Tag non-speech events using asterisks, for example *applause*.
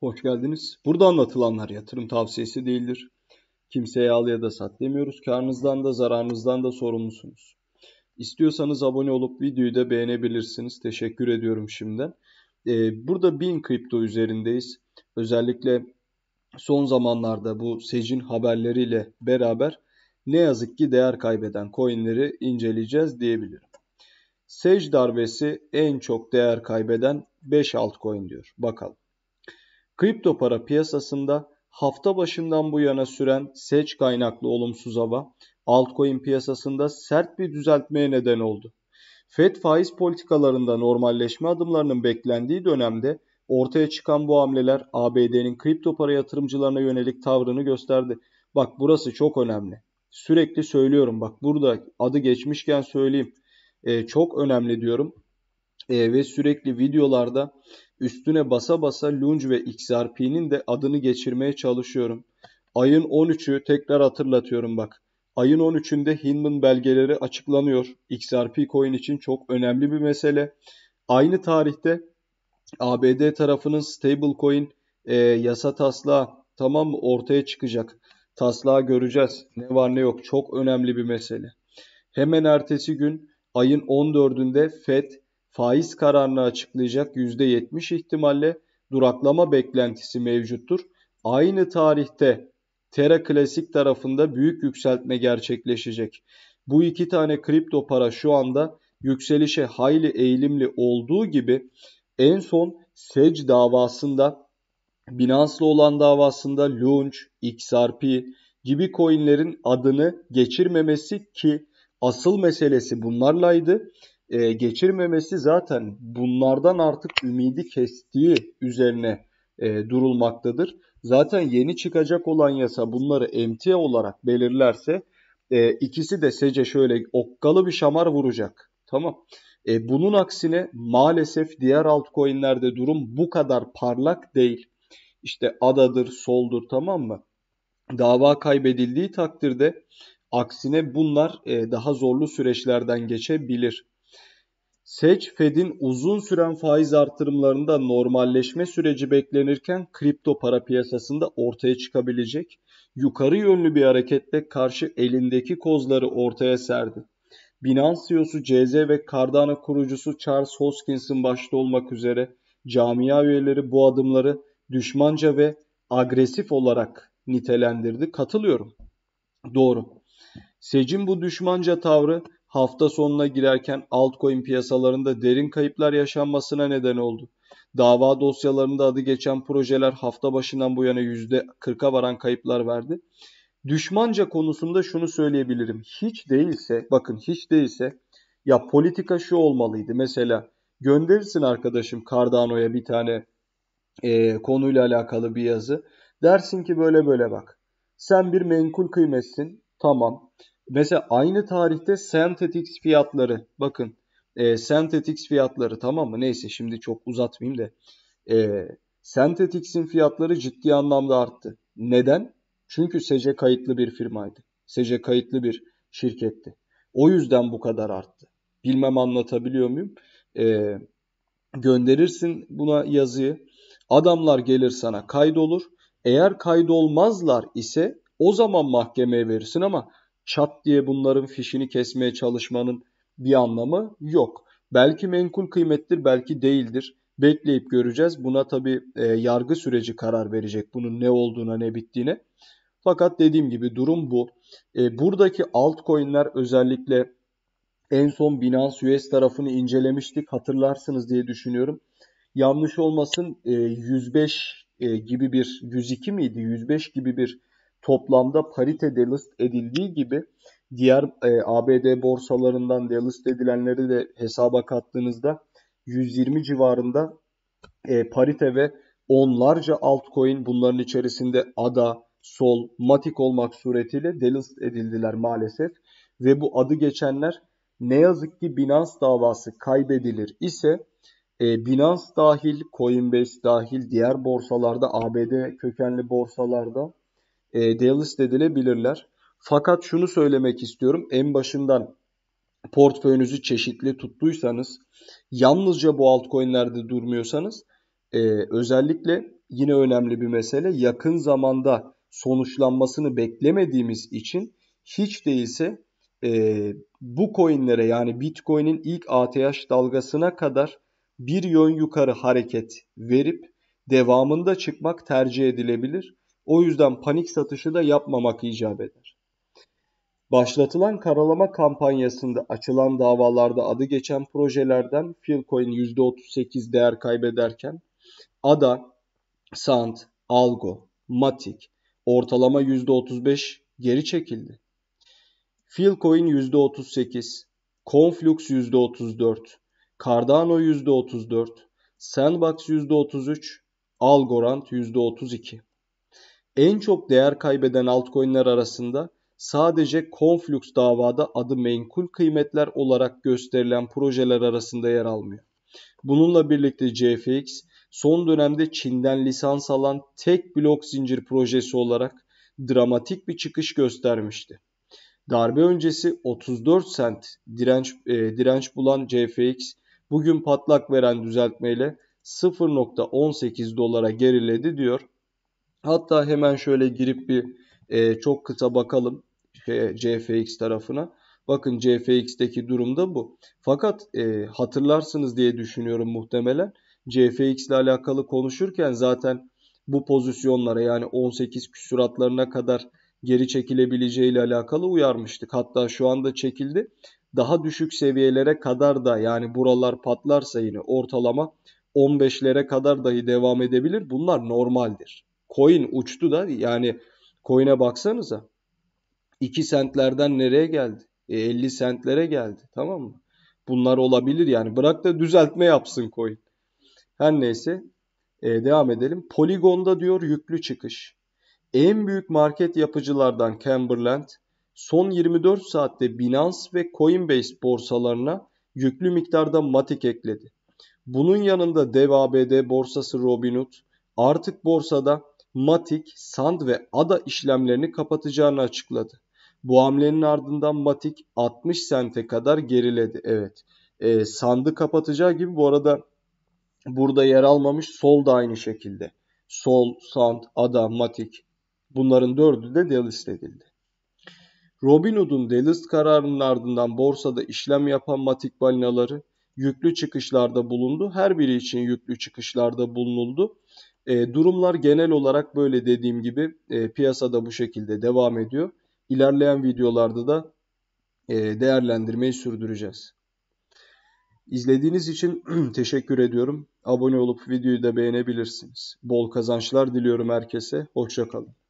Hoş geldiniz. Burada anlatılanlar yatırım tavsiyesi değildir. Kimseye al ya da sat demiyoruz. Karnınızdan da zararınızdan da sorumlusunuz. İstiyorsanız abone olup videoyu da beğenebilirsiniz. Teşekkür ediyorum şimdiden. Ee, burada bin kripto üzerindeyiz. Özellikle son zamanlarda bu SEC'in haberleriyle beraber ne yazık ki değer kaybeden coinleri inceleyeceğiz diyebilirim. SEC darbesi en çok değer kaybeden 5 altcoin diyor. Bakalım. Kripto para piyasasında hafta başından bu yana süren seç kaynaklı olumsuz hava altcoin piyasasında sert bir düzeltmeye neden oldu. Fed faiz politikalarında normalleşme adımlarının beklendiği dönemde ortaya çıkan bu hamleler ABD'nin kripto para yatırımcılarına yönelik tavrını gösterdi. Bak burası çok önemli. Sürekli söylüyorum bak burada adı geçmişken söyleyeyim. E, çok önemli diyorum e, ve sürekli videolarda üstüne basa basa Lunge ve XRP'nin de adını geçirmeye çalışıyorum. Ayın 13'ü tekrar hatırlatıyorum bak. Ayın 13'ünde Hinman belgeleri açıklanıyor. XRP coin için çok önemli bir mesele. Aynı tarihte ABD tarafının stablecoin e, yasa taslağı tamam mı ortaya çıkacak. Taslağı göreceğiz. Ne var ne yok. Çok önemli bir mesele. Hemen ertesi gün ayın 14'ünde FED faiz kararını açıklayacak %70 ihtimalle duraklama beklentisi mevcuttur. Aynı tarihte Terra Klasik tarafında büyük yükseltme gerçekleşecek. Bu iki tane kripto para şu anda yükselişe hayli eğilimli olduğu gibi en son SEC davasında Binancelı olan davasında Launch, XRP gibi coinlerin adını geçirmemesi ki asıl meselesi bunlarlaydı e, geçirmemesi zaten bunlardan artık ümidi kestiği üzerine e, durulmaktadır. Zaten yeni çıkacak olan yasa bunları emtia olarak belirlerse e, ikisi de SEC'e şöyle okkalı bir şamar vuracak. Tamam. E, bunun aksine maalesef diğer altcoin'lerde durum bu kadar parlak değil. İşte adadır, soldur tamam mı? Dava kaybedildiği takdirde aksine bunlar e, daha zorlu süreçlerden geçebilir. Seç Fed'in uzun süren faiz artırımlarında normalleşme süreci beklenirken kripto para piyasasında ortaya çıkabilecek yukarı yönlü bir hareketle karşı elindeki kozları ortaya serdi. Binance CEO'su CZ ve Cardano kurucusu Charles Hoskins'in başta olmak üzere camia üyeleri bu adımları düşmanca ve agresif olarak nitelendirdi. Katılıyorum. Doğru. Sec'in bu düşmanca tavrı hafta sonuna girerken altcoin piyasalarında derin kayıplar yaşanmasına neden oldu. Dava dosyalarında adı geçen projeler hafta başından bu yana %40'a varan kayıplar verdi. Düşmanca konusunda şunu söyleyebilirim. Hiç değilse, bakın hiç değilse ya politika şu olmalıydı. Mesela gönderirsin arkadaşım Cardano'ya bir tane e, konuyla alakalı bir yazı. Dersin ki böyle böyle bak. Sen bir menkul kıymetsin. Tamam. Mesela aynı tarihte Synthetix fiyatları bakın e, Synthetix fiyatları tamam mı? Neyse şimdi çok uzatmayayım da. E, Synthetix'in fiyatları ciddi anlamda arttı. Neden? Çünkü SC kayıtlı bir firmaydı. SC kayıtlı bir şirketti. O yüzden bu kadar arttı. Bilmem anlatabiliyor muyum? E, gönderirsin buna yazıyı. Adamlar gelir sana kaydolur. Eğer kaydolmazlar ise o zaman mahkemeye verirsin ama çat diye bunların fişini kesmeye çalışmanın bir anlamı yok. Belki menkul kıymettir, belki değildir. Bekleyip göreceğiz. Buna tabi e, yargı süreci karar verecek bunun ne olduğuna ne bittiğine. Fakat dediğim gibi durum bu. E, buradaki altcoin'ler özellikle en son Binance US tarafını incelemiştik hatırlarsınız diye düşünüyorum. Yanlış olmasın e, 105 e, gibi bir 102 miydi 105 gibi bir toplamda parite delist edildiği gibi diğer e, ABD borsalarından delist edilenleri de hesaba kattığınızda 120 civarında e, parite ve onlarca altcoin bunların içerisinde ADA, Sol, Matik olmak suretiyle delist edildiler maalesef. Ve bu adı geçenler ne yazık ki Binance davası kaybedilir ise e, Binance dahil, Coinbase dahil diğer borsalarda, ABD kökenli borsalarda e, delist edilebilirler. Fakat şunu söylemek istiyorum. En başından portföyünüzü çeşitli tuttuysanız, yalnızca bu altcoin'lerde durmuyorsanız e, özellikle yine önemli bir mesele yakın zamanda sonuçlanmasını beklemediğimiz için hiç değilse e, bu coinlere yani Bitcoin'in ilk ATH dalgasına kadar bir yön yukarı hareket verip devamında çıkmak tercih edilebilir. O yüzden panik satışı da yapmamak icap eder. Başlatılan karalama kampanyasında açılan davalarda adı geçen projelerden Philcoin %38 değer kaybederken ADA, SAND, ALGO, MATIC ortalama %35 geri çekildi. Philcoin %38, Conflux %34, Cardano %34, Sandbox %33, Algorand %32. En çok değer kaybeden altcoin'ler arasında sadece Conflux davada adı menkul kıymetler olarak gösterilen projeler arasında yer almıyor. Bununla birlikte JFX, son dönemde Çin'den lisans alan tek blok zincir projesi olarak dramatik bir çıkış göstermişti. Darbe öncesi 34 sent direnç e, direnç bulan JFX, bugün patlak veren düzeltmeyle 0.18 dolara geriledi diyor Hatta hemen şöyle girip bir e, çok kısa bakalım şey, CFX tarafına. Bakın CFX'teki durum da bu. Fakat e, hatırlarsınız diye düşünüyorum muhtemelen. CFX ile alakalı konuşurken zaten bu pozisyonlara yani 18 küsuratlarına kadar geri çekilebileceği ile alakalı uyarmıştık. Hatta şu anda çekildi. Daha düşük seviyelere kadar da yani buralar patlarsa yine ortalama 15'lere kadar dahi devam edebilir. Bunlar normaldir. Coin uçtu da yani coin'e baksanıza. 2 sentlerden nereye geldi? E 50 sentlere geldi tamam mı? Bunlar olabilir yani. Bırak da düzeltme yapsın coin. Her neyse e, devam edelim. Polygon'da diyor yüklü çıkış. En büyük market yapıcılardan Cumberland son 24 saatte Binance ve Coinbase borsalarına yüklü miktarda MATIC ekledi. Bunun yanında dev borsası Robinhood artık borsada Matik, Sand ve Ada işlemlerini kapatacağını açıkladı. Bu hamlenin ardından Matik 60 sente kadar geriledi. Evet. E, sandı kapatacağı gibi bu arada burada yer almamış Sol da aynı şekilde. Sol, Sand, Ada, Matik bunların dördü de delist edildi. Robinhood'un delist kararının ardından borsada işlem yapan Matik balinaları yüklü çıkışlarda bulundu. Her biri için yüklü çıkışlarda bulunuldu. E, durumlar genel olarak böyle dediğim gibi e, piyasada bu şekilde devam ediyor. İlerleyen videolarda da e, değerlendirmeyi sürdüreceğiz. İzlediğiniz için *clears throat* teşekkür ediyorum. Abone olup videoyu da beğenebilirsiniz. Bol kazançlar diliyorum herkese. Hoşçakalın.